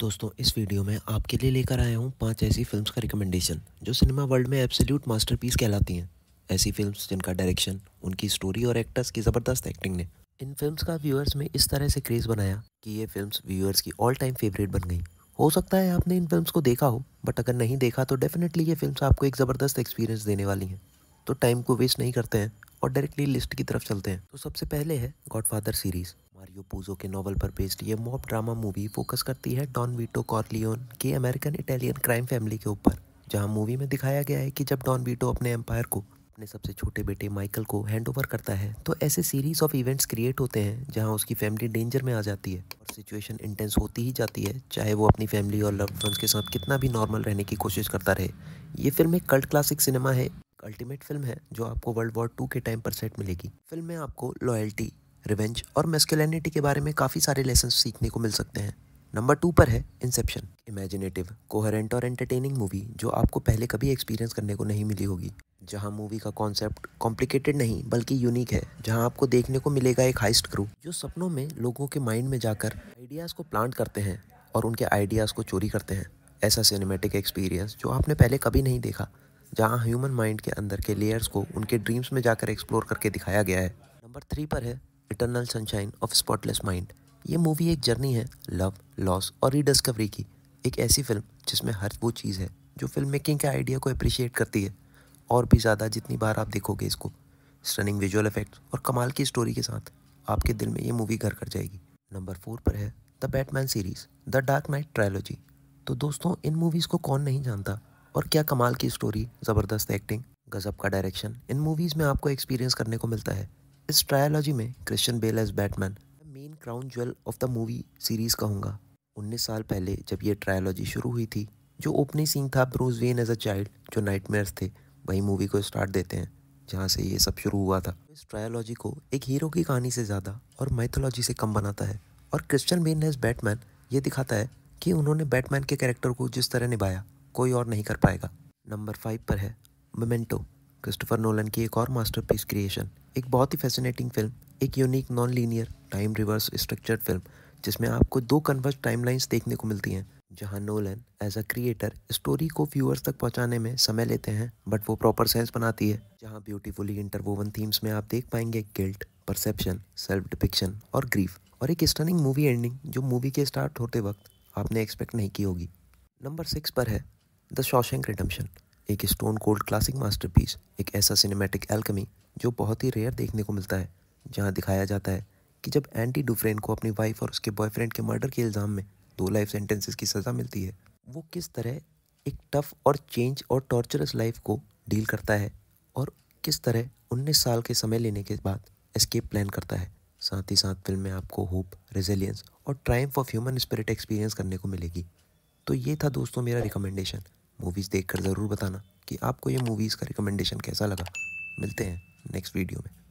दोस्तों इस वीडियो में आपके लिए लेकर आया हूँ पांच ऐसी फिल्म्स का रिकमेंडेशन जो सिनेमा वर्ल्ड में एब्सोल्यूट मास्टरपीस कहलाती हैं ऐसी फिल्म्स जिनका डायरेक्शन उनकी स्टोरी और एक्टर्स की ज़बरदस्त एक्टिंग ने इन फिल्म्स का व्यूअर्स में इस तरह से क्रेज़ बनाया कि ये फिल्म्स व्यूअर्स की ऑल टाइम फेवरेट बन गई हो सकता है आपने इन फिल्म को देखा हो बट अगर नहीं देखा तो डेफिनेटली ये फिल्म आपको एक ज़बरदस्त एक्सपीरियंस देने वाली हैं तो टाइम को वेस्ट नहीं करते हैं और डायरेक्टली लिस्ट की तरफ चलते हैं तो सबसे पहले है गॉडफादर सीरीज़ मारियो पूजो के नॉवल पर बेस्ड ये मॉब ड्रामा मूवी फोकस करती है डॉन वीटो कॉर्लियोन की अमेरिकन इटालियन क्राइम फैमिली के ऊपर जहां मूवी में दिखाया गया है कि जब डॉन वीटो अपने एम्पायर को अपने सबसे छोटे बेटे माइकल को हैंड ओवर करता है तो ऐसे सीरीज ऑफ इवेंट्स क्रिएट होते हैं जहां उसकी फैमिली डेंजर में आ जाती है और सिचुएशन इंटेंस होती ही जाती है चाहे वो अपनी फैमिली और लव वंस के साथ कितना भी नॉर्मल रहने की कोशिश करता रहे ये फिल्म एक कल्ट क्लासिक सिनेमा है अल्टीमेट फिल्म है जो आपको वर्ल्ड वॉर टू के टाइम पर सेट मिलेगी फिल्म में आपको लॉयल्टी रिवेंज और मेस्कुलनिटी के बारे में काफ़ी सारे लेसन सीखने को मिल सकते हैं नंबर टू पर है इंसेप्शन इमेजिनेटिव कोहरेंट और एंटरटेनिंग मूवी जो आपको पहले कभी एक्सपीरियंस करने को नहीं मिली होगी जहां मूवी का कॉन्सेप्ट कॉम्प्लिकेटेड नहीं बल्कि यूनिक है जहां आपको देखने को मिलेगा एक हाइस्ट क्रू जो सपनों में लोगों के माइंड में जाकर आइडियाज़ को प्लांट करते हैं और उनके आइडियाज़ को चोरी करते हैं ऐसा सिनेमेटिक एक्सपीरियंस जो आपने पहले कभी नहीं देखा जहाँ ह्यूमन माइंड के अंदर के लेयर्स को उनके ड्रीम्स में जाकर एक्सप्लोर करके दिखाया गया है नंबर थ्री पर है Eternal Sunshine of Spotless Mind ये मूवी एक जर्नी है लव लॉस और रीडिस्कवरी की एक ऐसी फिल्म जिसमें हर वो चीज़ है जो फिल्म मेकिंग के आइडिया को अप्रिशिएट करती है और भी ज़्यादा जितनी बार आप देखोगे इसको स्टनिंग विजुअल इफेक्ट और कमाल की स्टोरी के साथ आपके दिल में ये मूवी घर कर जाएगी नंबर फोर पर है the Batman series the Dark Knight trilogy तो दोस्तों इन मूवीज़ को कौन नहीं जानता और क्या कमाल की स्टोरी ज़बरदस्त एक्टिंग गज़ब का डायरेक्शन इन मूवीज़ में आपको एक्सपीरियंस करने को मिलता है इस ट्रायोलॉजी में Christian Bale as Batman main crown jewel of the movie series कहूँगा उन्नीस साल पहले जब ये ट्रायोलॉजी शुरू हुई थी जो ओपनिंग सीन था Bruce Wayne as a child जो नाइट थे वही मूवी को स्टार्ट देते हैं जहाँ से ये सब शुरू हुआ था इस ट्रायोलॉजी को एक हीरो की कहानी से ज़्यादा और माइथोलॉजी से कम बनाता है और क्रिश्चन बेन एज बैटमैन ये दिखाता है कि उन्होंने बैटमैन के कैरेक्टर को जिस तरह निभाया कोई और नहीं कर पाएगा नंबर फाइव पर है मोमेंटो क्रिस्टोफर नोलन की एक और मास्टरपीस क्रिएशन एक बहुत ही फैसिनेटिंग फिल्म एक unique non linear time reverse structured film जिसमें आपको दो कन्वर्स टाइमलाइंस देखने को मिलती हैं जहां Nolan as a creator story को व्यूअर्स तक पहुंचाने में समय लेते हैं बट वो प्रॉपर सेंस बनाती है जहां ब्यूटीफुली इंटरवोवन थीम्स में आप देख पाएंगे गिल्ट परसेप्शन सेल्फ डिपिक्शन और ग्रीफ और एक स्टनिंग मूवी एंडिंग जो मूवी के स्टार्ट होते वक्त आपने एक्सपेक्ट नहीं की होगी नंबर सिक्स पर है द शॉशेंक रिडम्शन एक स्टोन कोल्ड क्लासिक मास्टरपीस एक ऐसा सिनेमैटिक एल्कमी जो बहुत ही रेयर देखने को मिलता है जहां दिखाया जाता है कि जब एंटी डुफ्रेन को अपनी वाइफ और उसके बॉयफ्रेंड के मर्डर के इल्ज़ाम में दो लाइफ सेंटेंसेस की सज़ा मिलती है वो किस तरह एक टफ और चेंज और टॉर्चरस लाइफ को डील करता है और किस तरह उन्नीस साल के समय लेने के बाद एस्केप प्लान करता है साथ ही साथ फिल्म में आपको होप रेजिलियंस और triumph of human spirit experience करने को मिलेगी तो ये था दोस्तों मेरा रिकमेंडेशन मूवीज़ देखकर ज़रूर बताना कि आपको ये मूवीज़ का रिकमेंडेशन कैसा लगा मिलते हैं नेक्स्ट वीडियो में